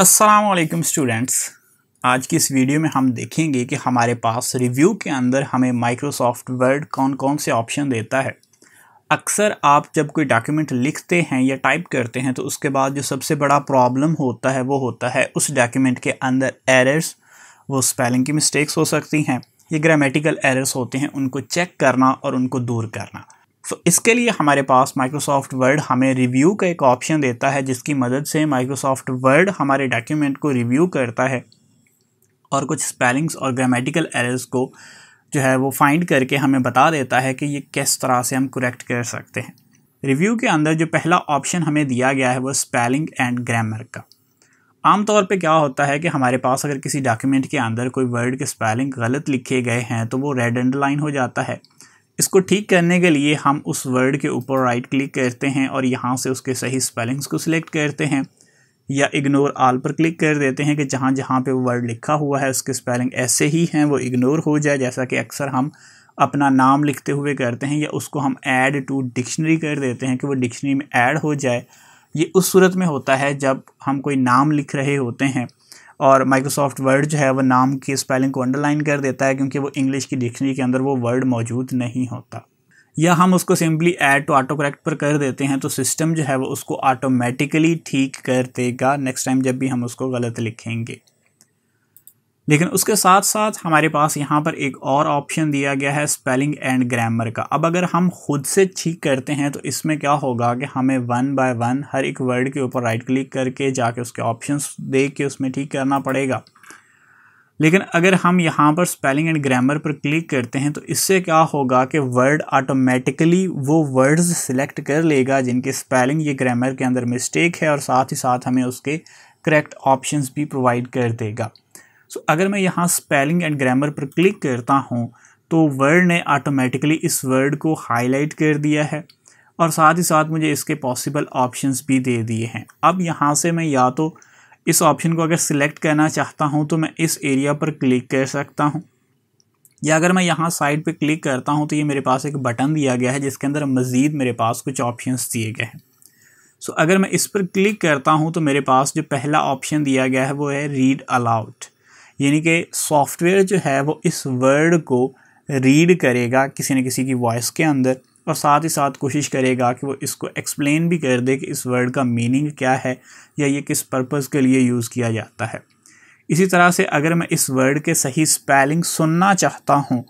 Aslam students आज की इस वीडियो में हम देखेंगे कि हमारे पास रिव्यू के अंदर हमें माइक्रोसॉफ्ट वर्ड कौन कौन से ऑप्शन देता है अक्सर आप जब कोई डॉक्यूमेंट लिखते हैं या टाइप करते हैं तो उसके बाद जो सबसे बड़ा प्रॉब्लम होता है वो होता है उस डॉक्यूमेंट के अंदर एरर्स वो स्पेलिंग की मिस्टेक्स हो सकती हैं ये ग्रामेटिकल एरर्स होते हैं उनको चेक करना और उनको दूर करना सो so, इसके लिए हमारे पास माइक्रोसॉफ्ट वर्ड हमें रिव्यू का एक ऑप्शन देता है जिसकी मदद से माइक्रोसॉफ्ट वर्ड हमारे डॉक्यूमेंट को रिव्यू करता है और कुछ स्पेलिंग्स और ग्रामेटिकल एरर्स को जो है वो फाइंड करके हमें बता देता है कि ये किस तरह से हम करेक्ट कर सकते हैं रिव्यू के अंदर जो पहला ऑप्शन हमें दिया गया है वो स्पेलिंग एंड ग्रामर का आमतौर पे क्या होता है कि हमारे पास अगर किसी डॉक्यूमेंट के अंदर कोई वर्ड के स्पेलिंग गलत लिखे गए हैं तो वो रेड अंडरलाइन हो जाता है इसको ठीक करने के लिए हम उस वर्ड के ऊपर राइट क्लिक करते हैं और यहाँ से उसके सही स्पेलिंग्स को सिलेक्ट करते हैं या इग्नोर आल पर क्लिक कर देते हैं कि जहाँ जहाँ पे वर्ड लिखा हुआ है उसके स्पेलिंग ऐसे ही हैं वो इग्नोर हो जाए जैसा कि अक्सर हम अपना नाम लिखते हुए करते हैं या उसको हम ऐड टू डिक्शनरी कर देते हैं कि वो डिक्शनरी में ऐड हो जाए ये उस सूरत में होता है जब हम कोई नाम लिख रहे होते हैं और माइक्रोसॉफ्ट वर्ड जो है वो नाम की स्पेलिंग को अंडरलाइन कर देता है क्योंकि वो इंग्लिश की डिक्शनरी के अंदर वो वर्ड मौजूद नहीं होता या हम उसको simply add to autocorrect पर कर देते हैं तो सिस्टम जो है वो उसको ऑटोमेटिकली ठीक कर देगा नेक्स्ट टाइम जब भी हम उसको गलत लिखेंगे लेकिन उसके साथ साथ हमारे पास यहाँ पर एक और ऑप्शन दिया गया है स्पेलिंग एंड ग्रामर का अब अगर हम खुद से ठीक करते हैं तो इसमें क्या होगा कि हमें वन बाय वन हर एक वर्ड के ऊपर राइट क्लिक करके जाके उसके ऑप्शंस देख के उसमें ठीक करना पड़ेगा लेकिन अगर हम यहाँ पर स्पेलिंग एंड ग्रामर पर क्लिक करते हैं तो इससे क्या होगा कि वर्ड ऑटोमेटिकली वो वर्ड्स सिलेक्ट कर लेगा जिनके स्पेलिंग ये ग्रामर के अंदर मिस्टेक है और साथ ही साथ हमें उसके करेक्ट ऑप्शंस भी प्रोवाइड कर देगा सो अगर मैं यहाँ स्पेलिंग एंड ग्रामर पर क्लिक करता हूँ तो वर्ड ने ऑटोमेटिकली इस वर्ड को हाईलाइट कर दिया है और साथ ही साथ मुझे इसके पॉसिबल ऑप्शंस भी दे दिए हैं अब यहाँ से मैं या तो इस ऑप्शन को अगर सिलेक्ट करना चाहता हूँ तो मैं इस एरिया पर क्लिक कर सकता हूँ या अगर मैं यहाँ साइड पे क्लिक करता हूँ तो ये मेरे पास एक बटन दिया गया है जिसके अंदर मज़ीद मेरे पास कुछ ऑप्शंस दिए गए हैं सो अगर मैं इस पर क्लिक करता हूँ तो मेरे पास जो पहला ऑप्शन दिया गया है वो है रीड अलाउड यानी कि सॉफ्टवेयर जो है वो इस वर्ड को रीड करेगा किसी न किसी की वॉइस के अंदर और साथ ही साथ कोशिश करेगा कि वो इसको एक्सप्लेन भी कर दे कि इस वर्ड का मीनिंग क्या है या ये किस पर्पज़ के लिए यूज़ किया जाता है इसी तरह से अगर मैं इस वर्ड के सही स्पेलिंग सुनना चाहता हूँ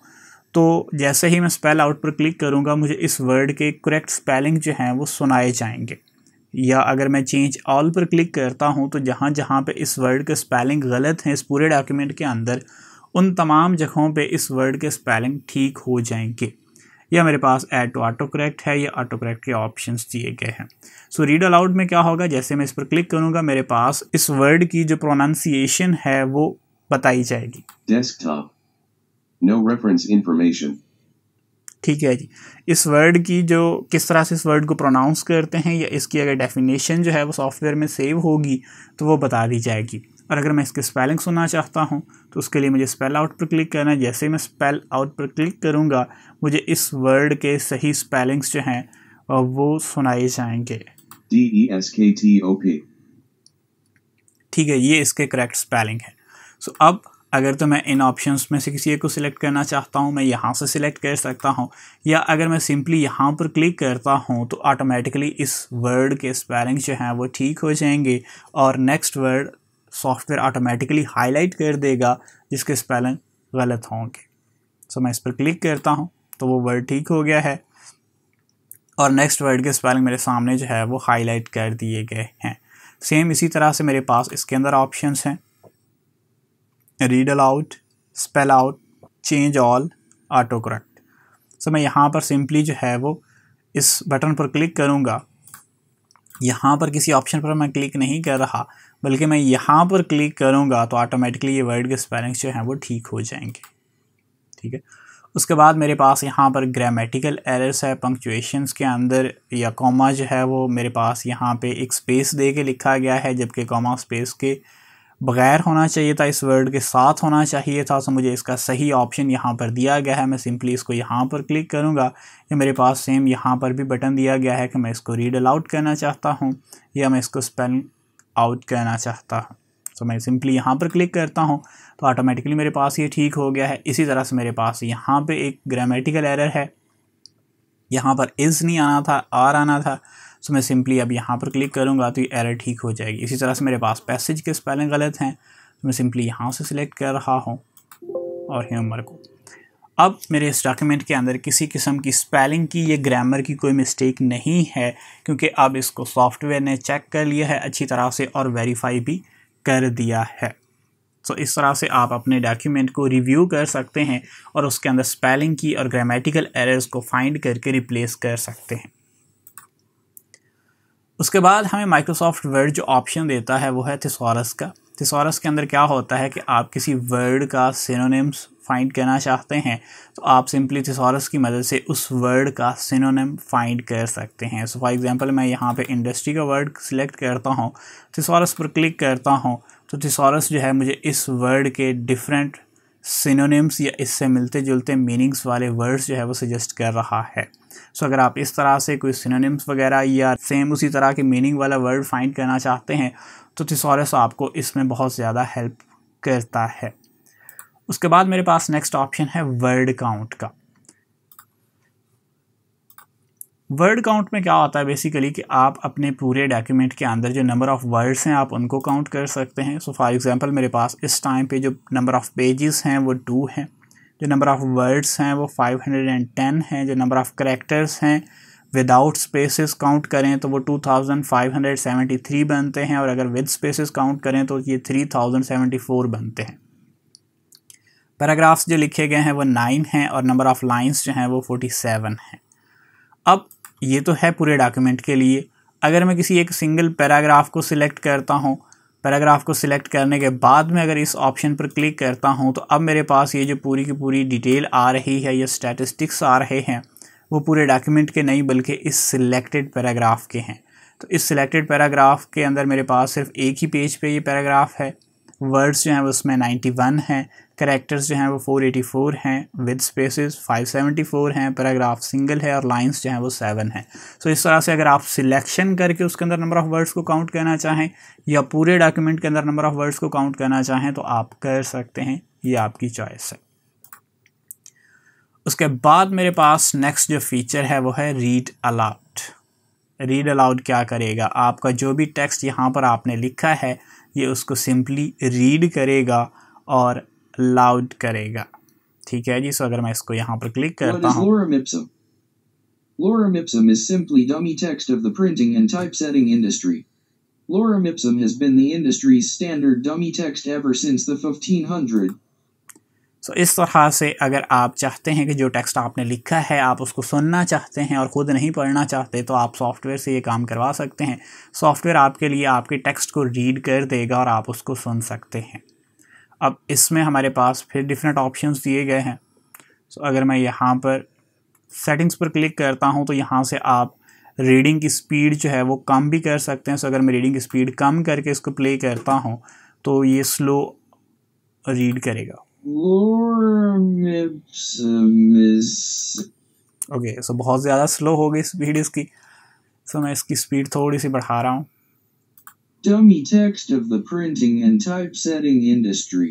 तो जैसे ही मैं स्पेल आउट पर क्लिक करूँगा मुझे इस वर्ड के करेक्ट स्पेलिंग जो हैं वो सुनाए जाएंगे या अगर मैं चेंज ऑल पर क्लिक करता हूँ तो जहाँ जहाँ पे इस वर्ड के स्पेलिंग गलत हैं इस पूरे डॉक्यूमेंट के अंदर उन तमाम जगहों पे इस वर्ड के स्पेलिंग ठीक हो जाएंगे या मेरे पास ऐड टू ऑटो करेक्ट है या ऑटो करेक्ट के ऑप्शंस दिए गए हैं सो रीड अलाउड में क्या होगा जैसे मैं इस पर क्लिक करूँगा मेरे पास इस वर्ड की जो प्रोनाउंसिएशन है वो बताई जाएगी डेस्कटॉप नो रेफरेंस इंफॉर्मेशन ठीक है जी इस वर्ड की जो किस तरह से इस वर्ड को प्रोनाउंस करते हैं या इसकी अगर डेफिनेशन जो है वो सॉफ्टवेयर में सेव होगी तो वो बता दी जाएगी और अगर मैं इसकी स्पेलिंग सुनना चाहता हूँ तो उसके लिए मुझे स्पेल आउट पर क्लिक करना है जैसे मैं स्पेल आउट पर क्लिक करूँगा मुझे इस वर्ड के सही स्पेलिंग्स जो हैं वो सुनाए जाएंगे D S K T O P ठीक है ये इसके करेक्ट स्पेलिंग है सो so, अब अगर तो मैं इन ऑप्शंस में से किसी एक को सिलेक्ट करना चाहता हूँ मैं यहाँ से सिलेक्ट कर सकता हूँ या अगर मैं सिंपली यहाँ पर क्लिक करता हूँ तो ऑटोमेटिकली इस वर्ड के स्पेलिंग जो हैं वो ठीक हो जाएंगे और next Word software automatically highlight कर देगा जिसके स्पेलिंग गलत होंगे सो मैं इस पर क्लिक करता हूँ तो वो वर्ड ठीक हो गया है और नेक्स्ट वर्ड के स्पेलिंग मेरे सामने जो है वो हाईलाइट कर दिए गए हैं सेम इसी तरह से मेरे पास इसके अंदर ऑप्शंस हैं read out spell out change all autocorrect so मैं यहाँ पर सिंपली जो है वो इस बटन पर क्लिक करूँगा यहाँ पर किसी ऑप्शन पर मैं क्लिक नहीं कर रहा बल्कि मैं यहाँ पर क्लिक करूँगा तो ऑटोमेटिकली ये वर्ड के स्पेलिंग्स जो हैं वो ठीक हो जाएंगे ठीक है उसके बाद मेरे पास यहाँ पर ग्रामेटिकल एरर्स है पंक्चुएशंस के अंदर या कॉमा जो है वो मेरे पास यहाँ पे एक स्पेस दे के लिखा गया है जबकि कॉमा स्पेस के बगैर होना चाहिए था इस वर्ड के साथ होना चाहिए था तो मुझे इसका सही ऑप्शन यहाँ पर दिया गया है मैं सिंपली इसको यहाँ पर क्लिक करूँगा या मेरे पास सेम यहाँ पर भी बटन दिया गया है कि मैं इसको रीड अलाउट करना चाहता हूँ या मैं इसको स्पेल आउट करना चाहता हूँ तो मैं सिंपली यहाँ पर क्लिक करता हूँ तो ऑटोमेटिकली मेरे पास ये ठीक हो गया है इसी तरह से मेरे पास यहाँ पर एक ग्रामेटिकल एरर है यहाँ पर इज़ नहीं आना था आर आना था सो मैं सिंपली अब यहाँ पर क्लिक करूँगा तो ये एरर ठीक हो जाएगी इसी तरह से मेरे पास पैसेज के स्पेलिंग गलत हैं तो मैं सिंपली यहाँ से सिलेक्ट कर रहा हूँ और ह्यूमर को अब मेरे इस डॉक्यूमेंट के अंदर किसी किस्म की स्पेलिंग की या ग्रामर की कोई मिस्टेक नहीं है क्योंकि अब इसको सॉफ्टवेयर ने चेक कर लिया है अच्छी तरह से और वेरीफाई भी कर दिया है सो इस तरह से आप अपने डॉक्यूमेंट को रिव्यू कर सकते हैं और उसके अंदर स्पेलिंग की और ग्रामेटिकल एरर्स को फाइंड करके रिप्लेस कर सकते हैं उसके बाद हमें माइक्रोसॉफ्ट वर्ड जो ऑप्शन देता है वो है थिसोरस का थिसोरस के अंदर क्या होता है कि आप किसी वर्ड का सिनोनिम्स फाइंड करना चाहते हैं तो आप सिंपली थिसोरस की मदद से उस वर्ड का सिनोनिम फाइंड कर सकते हैं सो फॉर एग्जांपल मैं यहाँ पे इंडस्ट्री का वर्ड सिलेक्ट करता हूँ थिसोरस पर क्लिक करता हूँ तो थिसोरस जो है मुझे इस वर्ड के डिफरेंट सिनोनिम्स या इससे मिलते जुलते मीनिंग्स वाले वर्ड्स जो है वो सजेस्ट कर रहा है सो अगर आप इस तरह से कोई सिनोनिम्स वगैरह या सेम उसी तरह के मीनिंग वाला वर्ड फाइंड करना चाहते हैं तो थिसोरस आपको इसमें बहुत ज़्यादा हेल्प करता है उसके बाद मेरे पास नेक्स्ट ऑप्शन है वर्ड काउंट का वर्ड काउंट में क्या होता है बेसिकली कि आप अपने पूरे डॉक्यूमेंट के अंदर जो नंबर ऑफ़ वर्ड्स हैं आप उनको काउंट कर सकते हैं सो फॉर एग्ज़ाम्पल मेरे पास इस टाइम पे जो नंबर ऑफ़ पेजेस हैं वो टू हैं जो नंबर ऑफ़ वर्ड्स हैं वो फाइव हंड्रेड एंड टेन हैं जो नंबर ऑफ़ करेक्टर्स हैं विदाउट स्पेसेस काउंट करें तो वो two thousand five hundred seventy three बनते हैं और अगर विद स्पेसेस काउंट करें तो ये थ्री थाउजेंड सेवेंटी फोर बनते हैं पैराग्राफ्स जो लिखे गए हैं वो नाइन हैं और नंबर ऑफ़ लाइंस जो हैं वो फोटी सेवन हैं अब ये तो है पूरे डॉक्यूमेंट के लिए अगर मैं किसी एक सिंगल पैराग्राफ को सिलेक्ट करता हूँ पैराग्राफ को सिलेक्ट करने के बाद में अगर इस ऑप्शन पर क्लिक करता हूँ तो अब मेरे पास ये जो पूरी की पूरी डिटेल आ रही है या स्टैटिस्टिक्स आ रहे हैं वो पूरे डॉक्यूमेंट के नहीं बल्कि इस सिलेक्टेड पैराग्राफ के हैं तो इस सिलेक्टेड पैराग्राफ के अंदर मेरे पास सिर्फ एक ही पेज पे ये पैराग्राफ है वर्ड्स जो हैं उसमें 91 हैं करेक्टर्स जो हैं वो 484 हैं विद स्पेसेस 574 हैं पैराग्राफ सिंगल है और लाइंस जो हैं वो सेवन हैं सो so, इस तरह से अगर आप सिलेक्शन करके उसके अंदर नंबर ऑफ़ वर्ड्स को काउंट करना चाहें या पूरे डॉक्यूमेंट के अंदर नंबर ऑफ़ वर्ड्स को काउंट करना चाहें तो आप कर सकते हैं ये आपकी चॉइस है उसके बाद मेरे पास नेक्स्ट जो फीचर है वो है रीड अलाउड रीड अलाउड क्या करेगा आपका जो भी टेक्स्ट यहाँ पर आपने लिखा है ये उसको सिंपली रीड करेगा और लाउड करेगा ठीक है जी सो अगर मैं इसको यहाँ पर क्लिक करता हूँ Lorem ipsum is simply dummy text of the printing and typesetting industry. Lorem ipsum has been the industry's standard dummy text ever since the 1500. so, इस तरह से अगर आप चाहते हैं कि जो टेक्स्ट आपने लिखा है आप उसको सुनना चाहते हैं और ख़ुद नहीं पढ़ना चाहते तो आप सॉफ्टवेयर से ये काम करवा सकते हैं सॉफ्टवेयर आपके लिए आपके टेक्स्ट को रीड कर देगा और आप उसको सुन सकते हैं अब इसमें हमारे पास फिर डिफरेंट ऑप्शंस दिए गए हैं सो अगर मैं यहाँ पर सेटिंग्स पर क्लिक करता हूँ तो यहाँ से आप रीडिंग की स्पीड जो है वो कम भी कर सकते हैं सो अगर मैं रीडिंग की स्पीड कम करके इसको प्ले करता हूँ तो ये स्लो रीड करेगा ओके सो okay, so बहुत ज़्यादा स्लो हो गई स्पीड इसकी सो so, मैं इसकी स्पीड थोड़ी सी बढ़ा रहा हूँ dummy text of the printing and typesetting industry.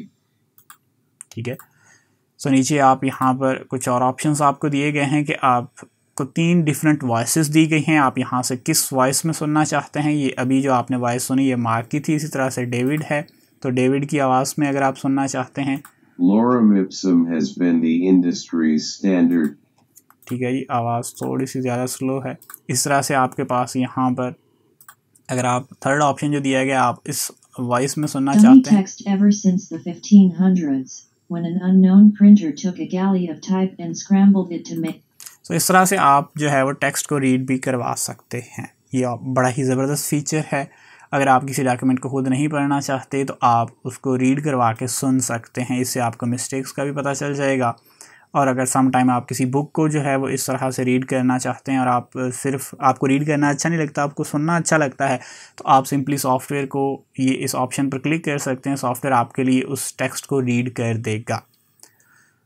ठीक है सो so, नीचे आप यहाँ पर कुछ और ऑप्शंस आपको दिए गए हैं कि आपको तीन डिफरेंट वॉइस दी गई हैं आप यहाँ से किस वॉइस में सुनना चाहते हैं ये अभी जो आपने वॉइस सुनी ये मार्क की थी इसी तरह से डेविड है तो डेविड की आवाज़ में अगर आप सुनना चाहते हैं ठीक है जी आवाज़ थोड़ी सी ज़्यादा स्लो है इस तरह से आपके पास यहाँ पर अगर आप थर्ड ऑप्शन जो दिया गया आप इस वॉइस में सुनना चाहते हैं सो so, इस तरह से आप जो है वो टेक्स्ट को रीड भी करवा सकते हैं ये बड़ा ही ज़बरदस्त फीचर है अगर आप किसी डॉक्यूमेंट को खुद नहीं पढ़ना चाहते तो आप उसको रीड करवा के सुन सकते हैं इससे आपको मिस्टेक्स का भी पता चल जाएगा और अगर सम टाइम आप किसी बुक को जो है वो इस तरह से रीड करना चाहते हैं और आप सिर्फ आपको रीड करना अच्छा नहीं लगता आपको सुनना अच्छा लगता है तो आप सिंपली सॉफ्टवेयर को ये इस ऑप्शन पर क्लिक कर सकते हैं सॉफ्टवेयर आपके लिए उस टेक्स्ट को रीड कर देगा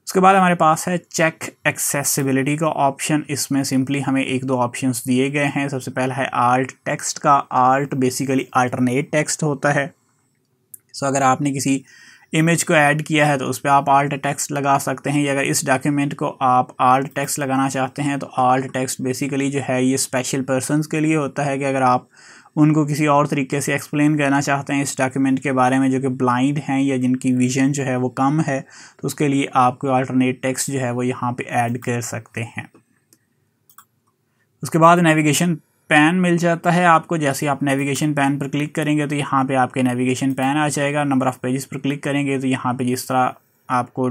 उसके बाद हमारे पास है चेक एक्सेसिबिलिटी का ऑप्शन इसमें सिंपली हमें एक दो ऑप्शंस दिए गए हैं सबसे पहला है आर्ट टेक्स्ट का आर्ट बेसिकली आल्टरनेट टेक्स्ट होता है सो so, अगर आपने किसी इमेज को ऐड किया है तो उस पर आप आल्ट टेक्स्ट लगा सकते हैं या अगर इस डॉक्यूमेंट को आप आल्ट टेक्स्ट लगाना चाहते हैं तो आल्ट टेक्स्ट बेसिकली जो है ये स्पेशल पर्सनस के लिए होता है कि अगर आप उनको किसी और तरीके से एक्सप्लेन करना चाहते हैं इस डॉक्यूमेंट के बारे में जो कि ब्लाइंड हैं या जिनकी विजन जो है वो कम है तो उसके लिए आप कोई अल्टरनेट टेक्स्ट जो है वो यहाँ पे ऐड कर सकते हैं उसके बाद नेविगेशन पैन मिल जाता है आपको जैसे आप नेविगेशन पैन पर क्लिक करेंगे तो यहाँ पे आपके नेविगेशन पैन आ जाएगा नंबर ऑफ़ पेजेस पर क्लिक करेंगे तो यहाँ पे जिस तरह आपको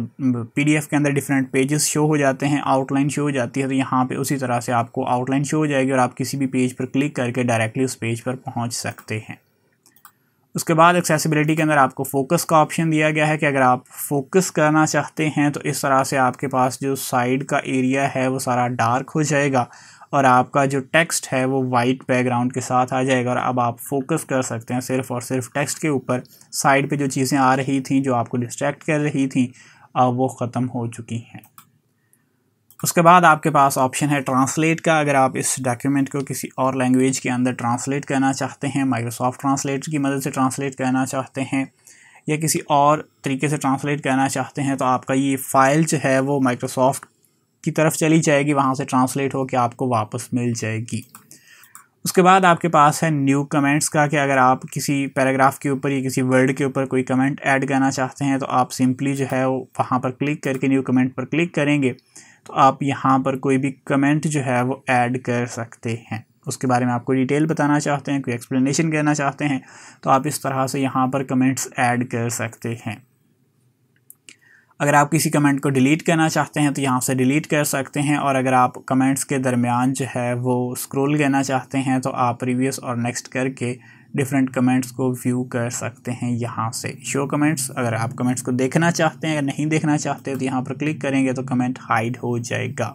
पीडीएफ के अंदर डिफरेंट पेजेस शो हो जाते हैं आउटलाइन शो हो जाती है तो यहाँ पे उसी तरह से आपको आउटलाइन शो हो जाएगी और आप किसी भी पेज पर क्लिक करके डायरेक्टली उस पेज पर पहुँच सकते हैं उसके बाद एक्सेसिबिलिटी के अंदर आपको फोकस का ऑप्शन दिया गया है कि अगर आप फोकस करना चाहते हैं तो इस तरह से आपके पास जो साइड का एरिया है वो सारा डार्क हो जाएगा और आपका जो टेक्स्ट है वो वाइट बैकग्राउंड के साथ आ जाएगा और अब आप फोकस कर सकते हैं सिर्फ और सिर्फ टेक्स्ट के ऊपर साइड पे जो चीज़ें आ रही थी जो आपको डिस्ट्रैक्ट कर रही थी अब वो ख़त्म हो चुकी हैं उसके बाद आपके पास ऑप्शन है ट्रांसलेट का अगर आप इस डॉक्यूमेंट को किसी और लैंग्वेज के अंदर ट्रांसलेट करना चाहते हैं माइक्रोसॉफ्ट ट्रांसलेट की मदद से ट्रांसलेट करना चाहते हैं या किसी और तरीके से ट्रांसलेट करना चाहते हैं तो आपका ये फ़ाइल जो है वो माइक्रोसॉफ्ट की तरफ चली जाएगी वहाँ से ट्रांसलेट होकर आपको वापस मिल जाएगी उसके बाद आपके पास है न्यू कमेंट्स का कि अगर आप किसी पैराग्राफ के ऊपर या किसी वर्ड के ऊपर कोई कमेंट ऐड करना चाहते हैं तो आप सिंपली जो है वो वहाँ पर क्लिक करके न्यू कमेंट पर क्लिक करेंगे तो आप यहाँ पर कोई भी कमेंट जो है वो ऐड कर सकते हैं उसके बारे में आपको डिटेल बताना चाहते हैं कोई एक्सप्लेनेशन करना चाहते हैं तो आप इस तरह से यहाँ पर कमेंट्स ऐड कर सकते हैं अगर आप किसी कमेंट को डिलीट करना चाहते हैं तो यहाँ से डिलीट कर सकते हैं और अगर आप कमेंट्स के दरमियान जो है वो स्क्रोल करना चाहते हैं तो आप प्रीवियस और नेक्स्ट करके डिफरेंट कमेंट्स को व्यू कर सकते हैं यहाँ से शो कमेंट्स अगर आप कमेंट्स को देखना चाहते हैं अगर नहीं देखना चाहते तो यहाँ पर क्लिक करेंगे तो कमेंट हाइड हो जाएगा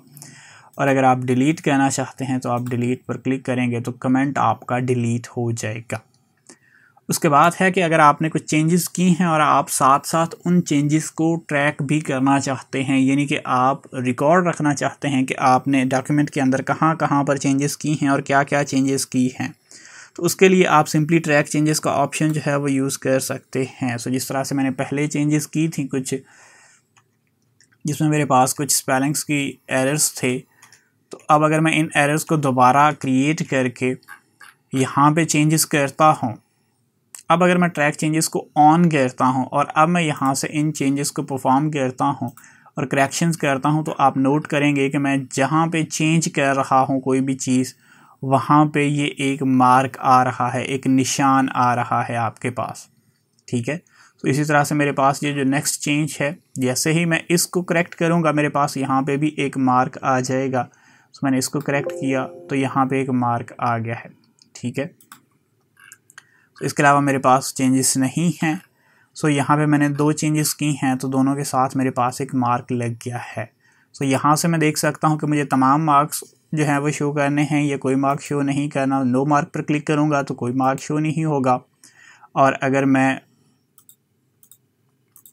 और अगर आप डिलीट करना चाहते हैं तो आप डिलीट पर क्लिक करेंगे तो कमेंट आपका डिलीट हो जाएगा उसके बाद है कि अगर आपने कुछ चेंजेस की हैं और आप साथ साथ उन चेंजेस को ट्रैक भी करना चाहते हैं यानी कि आप रिकॉर्ड रखना चाहते हैं कि आपने डॉक्यूमेंट के अंदर कहाँ कहाँ पर चेंजेस की हैं और क्या क्या चेंजेस की हैं तो उसके लिए आप सिंपली ट्रैक चेंजेस का ऑप्शन जो है वो यूज़ कर सकते हैं सो जिस तरह से मैंने पहले चेंजेस की थी कुछ जिसमें मेरे पास कुछ स्पेलिंग्स की एरर्स थे तो अब अगर मैं इन एरर्स को दोबारा क्रिएट करके यहाँ पे चेंजेस करता हूँ अब अगर मैं ट्रैक चेंजेस को ऑन करता हूँ और अब मैं यहाँ से इन चेंजेस को परफॉर्म करता हूँ और करेक्शंस करता हूँ तो आप नोट करेंगे कि मैं जहाँ पे चेंज कर रहा हूँ कोई भी चीज़ वहाँ पे ये एक मार्क आ रहा है एक निशान आ रहा है आपके पास ठीक है तो इसी तरह से मेरे पास ये जो नेक्स्ट चेंज है जैसे ही मैं इसको करेक्ट करूँगा मेरे पास यहाँ पे भी एक मार्क आ जाएगा तो मैंने इसको करेक्ट किया तो यहाँ पे एक मार्क आ गया है ठीक है इसके अलावा मेरे पास चेंजेस नहीं हैं सो यहाँ पे मैंने दो चेंजेस की हैं तो दोनों के साथ मेरे पास एक मार्क लग गया है सो यहाँ से मैं देख सकता हूँ कि मुझे तमाम मार्क्स जो हैं वो शो करने हैं या कोई मार्क शो नहीं करना नो मार्क पर क्लिक करूँगा तो कोई मार्क शो नहीं होगा और अगर मैं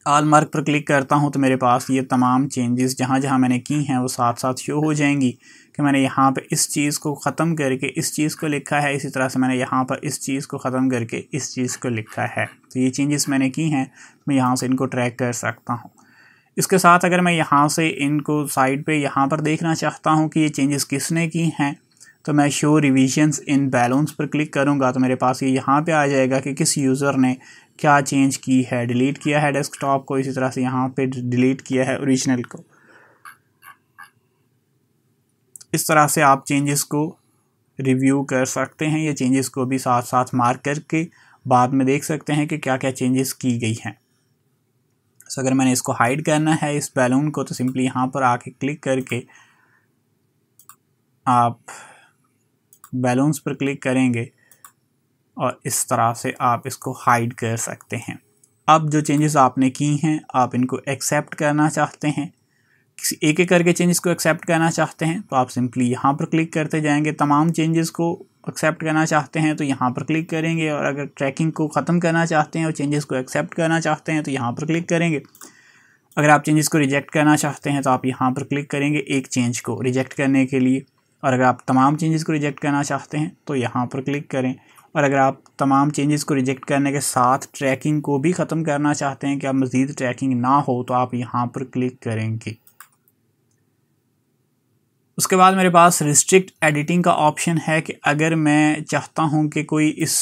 आल मार्क पर क्लिक करता हूँ तो मेरे पास ये तमाम चेंजेस जहाँ जहाँ मैंने की हैं वो साथ साथ शो हो जाएंगी कि मैंने यहाँ पर इस चीज़ को ख़त्म करके इस चीज़ को लिखा है इसी तरह से मैंने यहाँ पर इस चीज़ को ख़त्म करके इस चीज़ को लिखा है तो ये चेंजेस मैंने की हैं मैं यहाँ से इनको ट्रैक कर सकता हूँ इसके साथ अगर मैं यहाँ से इनको साइड पर यहाँ पर देखना चाहता हूँ कि ये चेंजेस किसने की हैं तो मैं शो रिविजन्स इन बैलून्स पर क्लिक करूँगा तो मेरे पास ये यहाँ पर आ जाएगा कि किस यूज़र ने क्या चेंज की है डिलीट किया है डेस्कटॉप को इसी तरह से यहाँ पे डिलीट किया है ओरिजिनल को इस तरह से आप चेंजेस को रिव्यू कर सकते हैं या चेंजेस को भी साथ साथ मार्क करके बाद में देख सकते हैं कि क्या क्या चेंजेस की गई हैं सो अगर मैंने इसको हाइड करना है इस बैलून को तो सिंपली यहाँ पर आके क्लिक करके आप बैलून्स पर क्लिक करेंगे और इस तरह से आप इसको हाइड कर सकते हैं अब जो चेंजेस आपने की हैं आप इनको एक्सेप्ट करना चाहते हैं किसी एक एक करके चेंजेस को एक्सेप्ट करना चाहते हैं तो आप सिंपली यहाँ पर क्लिक करते जाएंगे तमाम चेंजेस को एक्सेप्ट करना चाहते हैं तो यहाँ पर क्लिक करेंगे और अगर ट्रैकिंग को ख़त्म करना चाहते हैं और चेंजेस को एक्सेप्ट करना चाहते हैं तो यहाँ पर क्लिक करेंगे अगर आप चेंजेस को रिजेक्ट करना चाहते हैं तो आप यहाँ पर क्लिक करेंगे एक चेंज को रिजेक्ट करने के लिए और अगर आप तमाम चेंजेस को रिजेक्ट करना चाहते हैं तो यहाँ पर क्लिक करें और अगर आप तमाम चेंजेस को रिजेक्ट करने के साथ ट्रैकिंग को भी ख़त्म करना चाहते हैं कि आप मज़ीद ट्रैकिंग ना हो तो आप यहाँ पर क्लिक करेंगे उसके बाद मेरे पास रिस्ट्रिक्ट एडिटिंग का ऑप्शन है कि अगर मैं चाहता हूँ कि कोई इस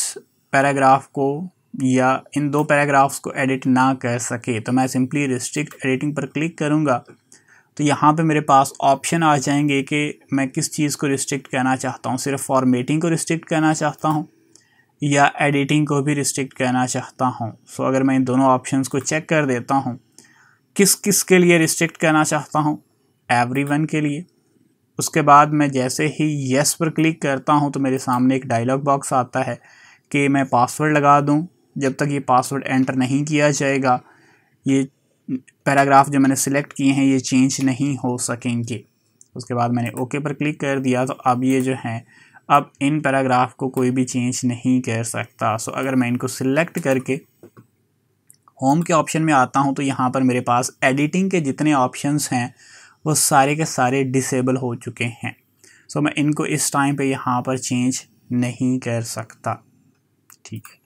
पैराग्राफ को या इन दो पैराग्राफ्स को एडिट ना कर सके तो मैं सिंपली रिस्ट्रिक्ट एडिटिंग पर क्लिक करूँगा तो यहाँ पे मेरे पास ऑप्शन आ जाएंगे कि मैं किस चीज़ को रिस्ट्रिक्ट कहना चाहता हूँ सिर्फ फॉर्मेटिंग को रिस्ट्रिक्ट कहना चाहता हूँ या एडिटिंग को भी रिस्ट्रिक्ट कहना चाहता हूँ सो अगर मैं इन दोनों ऑप्शंस को चेक कर देता हूँ किस किस के लिए रिस्ट्रिक्ट कहना चाहता हूँ एवरी वन के लिए उसके बाद मैं जैसे ही येस पर क्लिक करता हूँ तो मेरे सामने एक डायलॉग बॉक्स आता है कि मैं पासवर्ड लगा दूँ जब तक ये पासवर्ड एंटर नहीं किया जाएगा ये पैराग्राफ जो मैंने सिलेक्ट किए हैं ये चेंज नहीं हो सकेंगे उसके बाद मैंने ओके पर क्लिक कर दिया तो अब ये जो है अब इन पैराग्राफ को कोई भी चेंज नहीं कर सकता सो अगर मैं इनको सिलेक्ट करके होम के ऑप्शन में आता हूँ तो यहाँ पर मेरे पास एडिटिंग के जितने ऑप्शंस हैं वो सारे के सारे डिसेबल हो चुके हैं सो मैं इनको इस टाइम पे यहाँ पर चेंज नहीं कर सकता ठीक है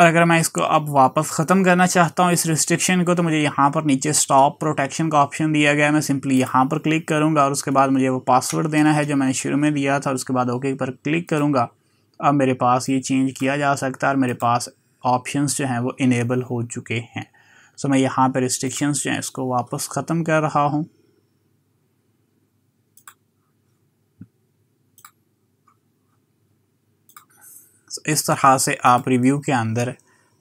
और अगर मैं इसको अब वापस ख़त्म करना चाहता हूँ इस रिस्ट्रिक्शन को तो मुझे यहाँ पर नीचे स्टॉप प्रोटेक्शन का ऑप्शन दिया गया है मैं सिंपली यहाँ पर क्लिक करूँगा और उसके बाद मुझे वो पासवर्ड देना है जो मैंने शुरू में दिया था और उसके बाद ओके पर क्लिक करूँगा अब मेरे पास ये चेंज किया जा सकता है और मेरे पास ऑप्शन जो हैं वो इनेबल हो चुके हैं सो मैं यहाँ पर रिस्ट्रिक्शन जो हैं इसको वापस ख़त्म कर रहा हूँ तो इस तरह से आप रिव्यू के अंदर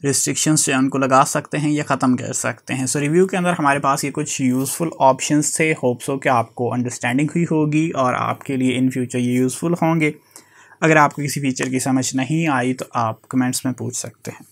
रिस्ट्रिक्शंस जो है उनको लगा सकते हैं या ख़त्म कर सकते हैं सो so, रिव्यू के अंदर हमारे पास ये कुछ यूज़फुल ऑप्शंस थे होप्स हो कि आपको अंडरस्टैंडिंग हुई होगी और आपके लिए इन फ्यूचर ये यूज़फुल होंगे अगर आपको किसी फीचर की समझ नहीं आई तो आप कमेंट्स में पूछ सकते हैं